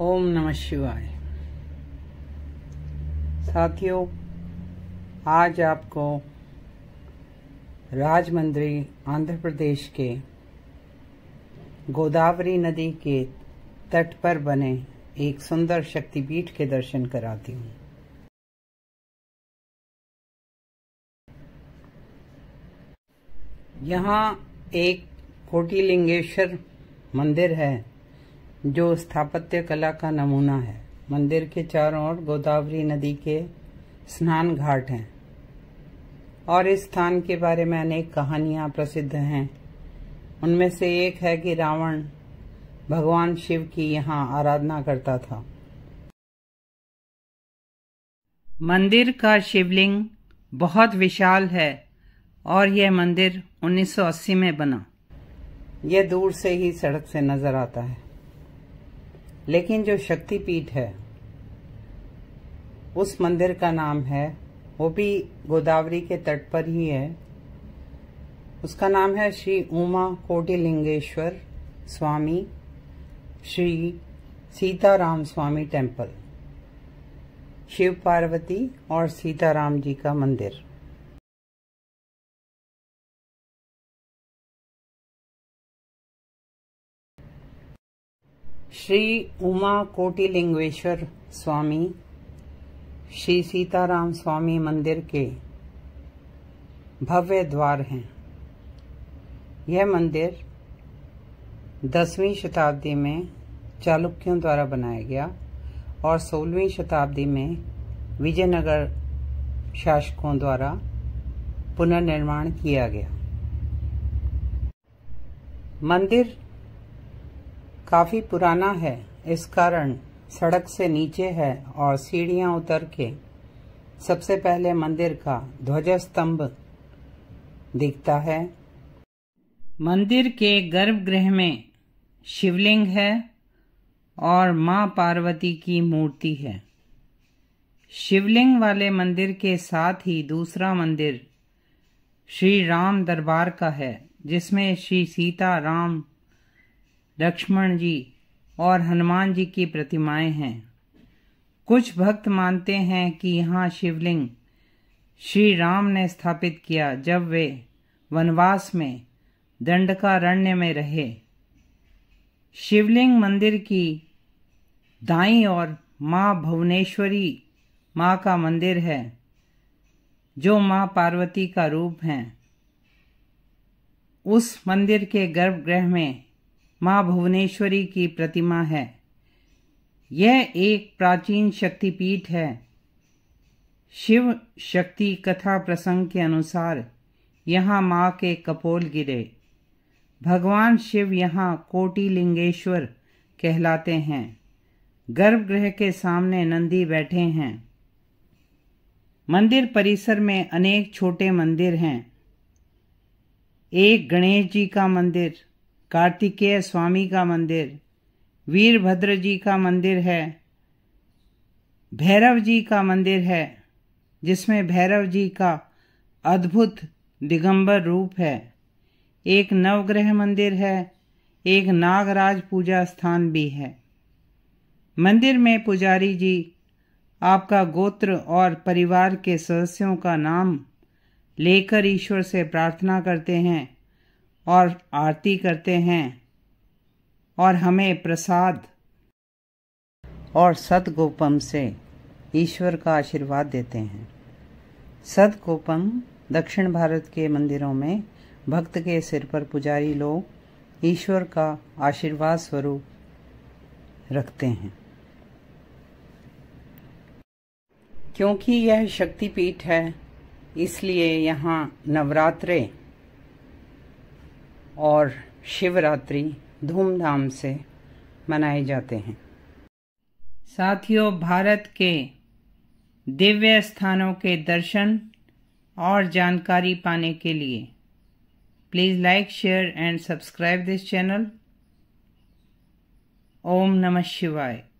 ओम नमः शिवाय साथियों आज आपको राजमंद्री आंध्र प्रदेश के गोदावरी नदी के तट पर बने एक सुंदर शक्तिपीठ के दर्शन कराती हूँ यहाँ एक कोटिलिंगेश्वर मंदिर है जो स्थापत्य कला का नमूना है मंदिर के चारों ओर गोदावरी नदी के स्नान घाट हैं और इस स्थान के बारे में अनेक कहानियां प्रसिद्ध हैं उनमें से एक है कि रावण भगवान शिव की यहाँ आराधना करता था मंदिर का शिवलिंग बहुत विशाल है और यह मंदिर 1980 में बना यह दूर से ही सड़क से नजर आता है लेकिन जो शक्तिपीठ है उस मंदिर का नाम है वो भी गोदावरी के तट पर ही है उसका नाम है श्री उमा कोटिलिंगेश्वर स्वामी श्री सीताराम स्वामी टेम्पल शिव पार्वती और सीताराम जी का मंदिर श्री उमा कोटिलिंगेश्वर स्वामी श्री सीताराम स्वामी मंदिर के भव्य द्वार हैं यह मंदिर दसवीं शताब्दी में चालुक्यों द्वारा बनाया गया और सोलहवीं शताब्दी में विजयनगर शासकों द्वारा पुनर्निर्माण किया गया मंदिर काफी पुराना है इस कारण सड़क से नीचे है और सीढ़ियां उतर के सबसे पहले मंदिर का ध्वज स्तंभ दिखता है मंदिर के गर्भगृह में शिवलिंग है और मां पार्वती की मूर्ति है शिवलिंग वाले मंदिर के साथ ही दूसरा मंदिर श्री राम दरबार का है जिसमें श्री सीता राम लक्ष्मण जी और हनुमान जी की प्रतिमाएं हैं कुछ भक्त मानते हैं कि यहाँ शिवलिंग श्री राम ने स्थापित किया जब वे वनवास में दंडकारण्य में रहे शिवलिंग मंदिर की दाई और माँ भुवनेश्वरी माँ का मंदिर है जो माँ पार्वती का रूप है उस मंदिर के गर्भगृह में मां भुवनेश्वरी की प्रतिमा है यह एक प्राचीन शक्तिपीठ है शिव शक्ति कथा प्रसंग के अनुसार यहाँ माँ के कपोल गिरे भगवान शिव यहाँ कोटि लिंगेश्वर कहलाते हैं गर्भगृह के सामने नंदी बैठे हैं मंदिर परिसर में अनेक छोटे मंदिर हैं एक गणेश जी का मंदिर कार्तिकेय स्वामी का मंदिर वीरभद्र जी का मंदिर है भैरव जी का मंदिर है जिसमें भैरव जी का अद्भुत दिगंबर रूप है एक नवग्रह मंदिर है एक नागराज पूजा स्थान भी है मंदिर में पुजारी जी आपका गोत्र और परिवार के सदस्यों का नाम लेकर ईश्वर से प्रार्थना करते हैं और आरती करते हैं और हमें प्रसाद और सदगोपम से ईश्वर का आशीर्वाद देते हैं सदगोपम दक्षिण भारत के मंदिरों में भक्त के सिर पर पुजारी लोग ईश्वर का आशीर्वाद स्वरूप रखते हैं क्योंकि यह शक्तिपीठ है इसलिए यहाँ नवरात्रे और शिवरात्रि धूमधाम से मनाए जाते हैं साथियों भारत के दिव्य स्थानों के दर्शन और जानकारी पाने के लिए please like share and subscribe this channel ओम नमः शिवाय